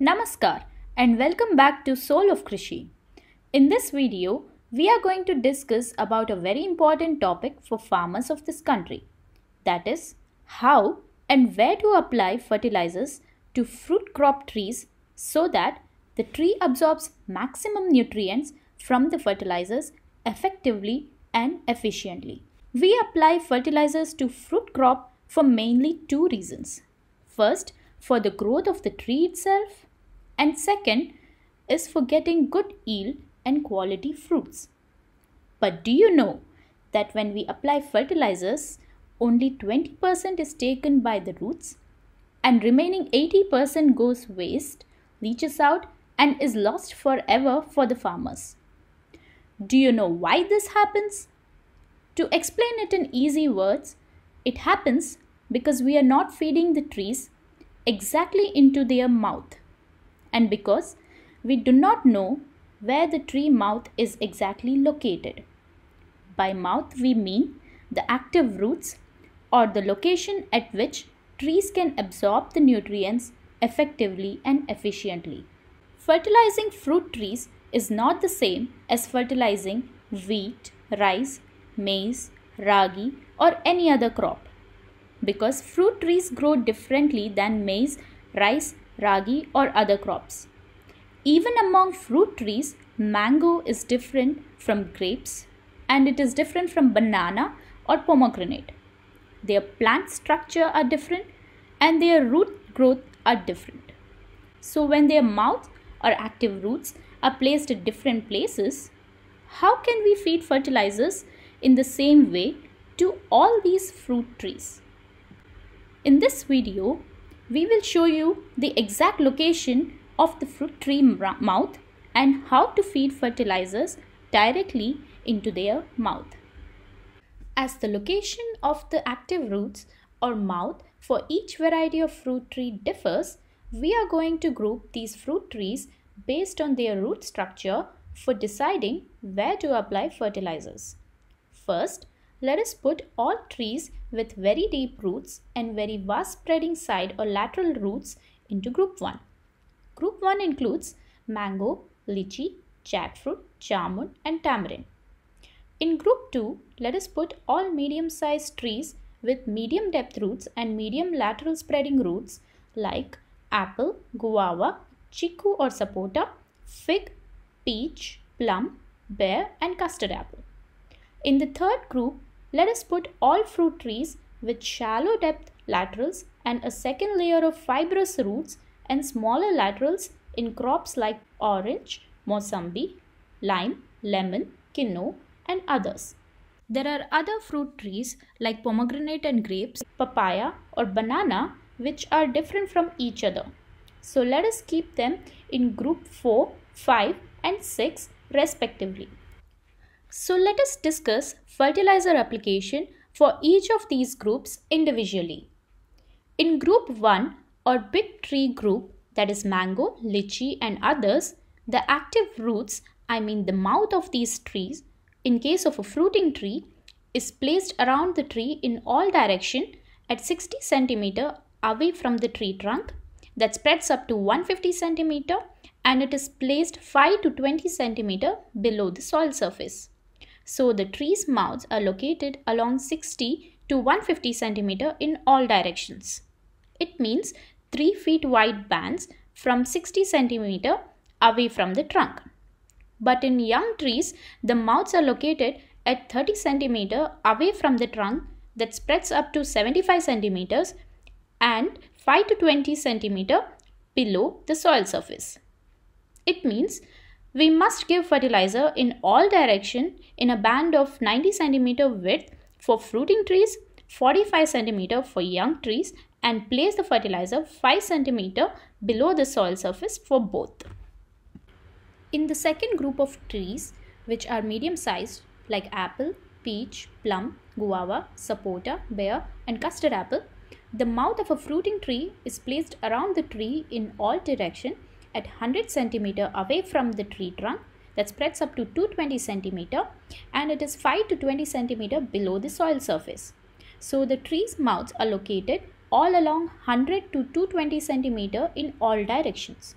Namaskar and welcome back to Soul of Krishi. In this video, we are going to discuss about a very important topic for farmers of this country. That is, how and where to apply fertilizers to fruit crop trees so that the tree absorbs maximum nutrients from the fertilizers effectively and efficiently. We apply fertilizers to fruit crop for mainly two reasons. First, for the growth of the tree itself and second is for getting good yield and quality fruits. But do you know that when we apply fertilizers, only 20% is taken by the roots and remaining 80% goes waste, leaches out and is lost forever for the farmers. Do you know why this happens? To explain it in easy words, it happens because we are not feeding the trees exactly into their mouth and because we do not know where the tree mouth is exactly located. By mouth we mean the active roots or the location at which trees can absorb the nutrients effectively and efficiently. Fertilizing fruit trees is not the same as fertilizing wheat, rice, maize, ragi or any other crop because fruit trees grow differently than maize, rice ragi or other crops. Even among fruit trees, mango is different from grapes and it is different from banana or pomegranate. Their plant structure are different and their root growth are different. So when their mouth or active roots are placed at different places, how can we feed fertilizers in the same way to all these fruit trees? In this video, we will show you the exact location of the fruit tree mouth and how to feed fertilizers directly into their mouth. As the location of the active roots or mouth for each variety of fruit tree differs, we are going to group these fruit trees based on their root structure for deciding where to apply fertilizers. First, let us put all trees with very deep roots and very vast spreading side or lateral roots into group 1. Group 1 includes mango, lychee, jackfruit, jamun and tamarind. In group 2, let us put all medium-sized trees with medium depth roots and medium lateral spreading roots like apple, guava, chiku or sapota, fig, peach, plum, pear and custard apple. In the third group, let us put all fruit trees with shallow depth laterals and a second layer of fibrous roots and smaller laterals in crops like orange, Mozambique, lime, lemon, quinoa and others. There are other fruit trees like pomegranate and grapes, papaya or banana which are different from each other. So let us keep them in group 4, 5 and 6 respectively. So let us discuss fertilizer application for each of these groups individually. In group 1 or big tree group that is mango, lychee and others, the active roots, I mean the mouth of these trees, in case of a fruiting tree, is placed around the tree in all direction at 60 centimeter away from the tree trunk that spreads up to 150 centimeter and it is placed 5 to 20 centimeter below the soil surface. So the tree's mouths are located along 60 to 150 centimeter in all directions. It means 3 feet wide bands from 60 centimeter away from the trunk. But in young trees, the mouths are located at 30 centimeter away from the trunk that spreads up to 75 centimeters and 5 to 20 centimeter below the soil surface. It means we must give fertilizer in all direction in a band of 90 cm width for fruiting trees, 45 cm for young trees and place the fertilizer 5 cm below the soil surface for both. In the second group of trees, which are medium sized like apple, peach, plum, guava, sapota, bear, and custard apple, the mouth of a fruiting tree is placed around the tree in all direction at 100 centimeter away from the tree trunk that spreads up to 220 centimeter and it is 5 to 20 centimeter below the soil surface. So the tree's mouths are located all along 100 to 220 centimeter in all directions.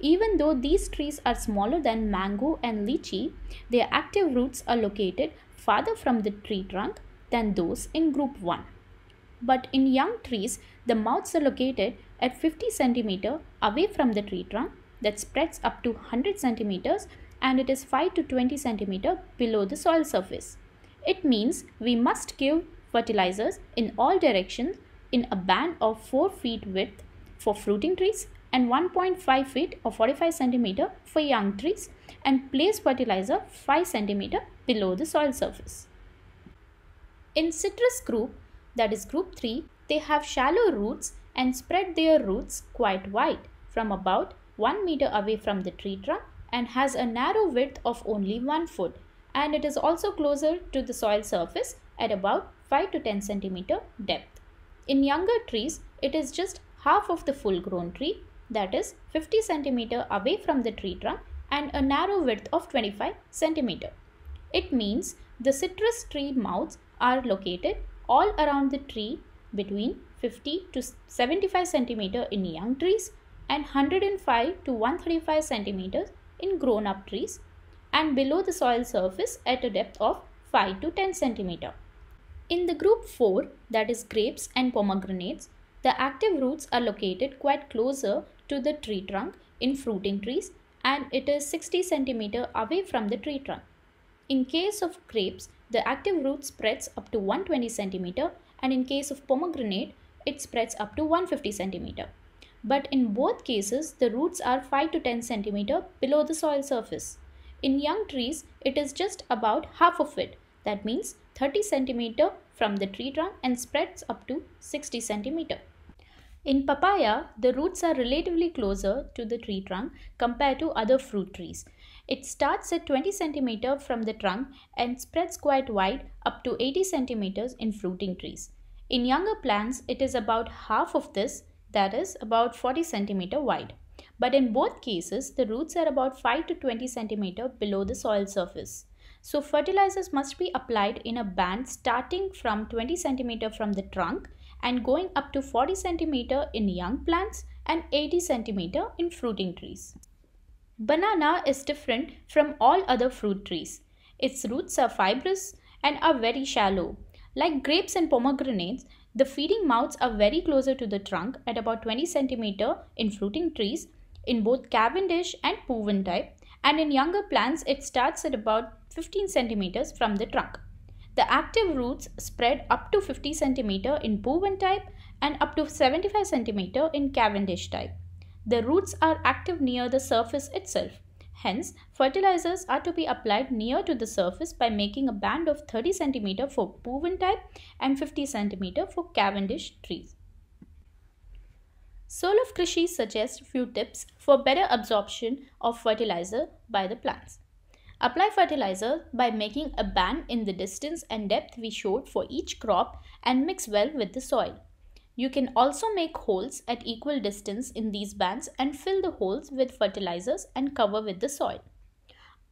Even though these trees are smaller than mango and lychee, their active roots are located farther from the tree trunk than those in group 1 but in young trees, the mouths are located at 50 centimeter away from the tree trunk that spreads up to 100 centimeters and it is 5 to 20 centimeter below the soil surface. It means we must give fertilizers in all directions in a band of 4 feet width for fruiting trees and 1.5 feet or 45 centimeter for young trees and place fertilizer 5 centimeter below the soil surface. In citrus group, that is group 3, they have shallow roots and spread their roots quite wide from about 1 meter away from the tree trunk and has a narrow width of only 1 foot and it is also closer to the soil surface at about 5 to 10 centimeter depth. In younger trees, it is just half of the full grown tree that is 50 centimeter away from the tree trunk and a narrow width of 25 centimeter. It means the citrus tree mouths are located all around the tree between 50 to 75 centimeter in young trees and 105 to 135 centimeters in grown up trees and below the soil surface at a depth of 5 to 10 centimeter. In the group 4 that is grapes and pomegranates the active roots are located quite closer to the tree trunk in fruiting trees and it is 60 centimeter away from the tree trunk. In case of grapes, the active root spreads up to 120 centimeter, and in case of pomegranate, it spreads up to 150 centimeter. But in both cases, the roots are 5 to 10 centimeter below the soil surface. In young trees, it is just about half of it. That means 30 centimeter from the tree trunk and spreads up to 60 centimeter. In papaya, the roots are relatively closer to the tree trunk compared to other fruit trees. It starts at 20 cm from the trunk and spreads quite wide up to 80 cm in fruiting trees. In younger plants, it is about half of this, that is about 40 cm wide. But in both cases, the roots are about 5 to 20 cm below the soil surface. So fertilizers must be applied in a band starting from 20 cm from the trunk and going up to 40 cm in young plants and 80 cm in fruiting trees. Banana is different from all other fruit trees. Its roots are fibrous and are very shallow. Like grapes and pomegranates, the feeding mouths are very closer to the trunk at about 20 cm in fruiting trees in both Cavendish and Poven type and in younger plants it starts at about 15 cm from the trunk. The active roots spread up to 50 cm in Poven type and up to 75 cm in Cavendish type. The roots are active near the surface itself. Hence, fertilizers are to be applied near to the surface by making a band of 30 cm for Bouven type and 50 cm for Cavendish trees. Soul of Krishi suggests few tips for better absorption of fertilizer by the plants. Apply fertilizer by making a band in the distance and depth we showed for each crop and mix well with the soil. You can also make holes at equal distance in these bands and fill the holes with fertilizers and cover with the soil.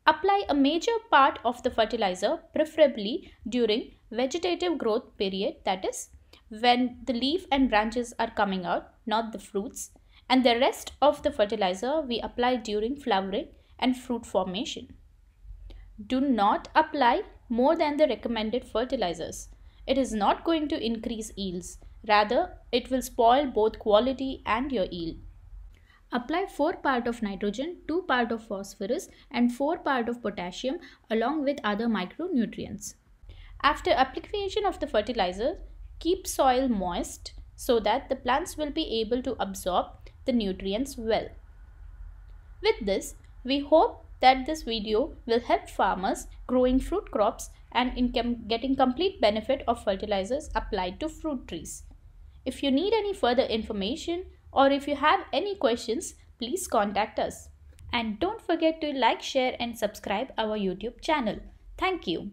Apply a major part of the fertilizer preferably during vegetative growth period that is when the leaf and branches are coming out not the fruits and the rest of the fertilizer we apply during flowering and fruit formation. Do not apply more than the recommended fertilizers. It is not going to increase yields Rather, it will spoil both quality and your yield. Apply 4 part of nitrogen, 2 part of phosphorus and 4 part of potassium along with other micronutrients. After application of the fertilizer, keep soil moist so that the plants will be able to absorb the nutrients well. With this, we hope that this video will help farmers growing fruit crops and in getting complete benefit of fertilizers applied to fruit trees. If you need any further information or if you have any questions, please contact us. And don't forget to like, share and subscribe our YouTube channel. Thank you.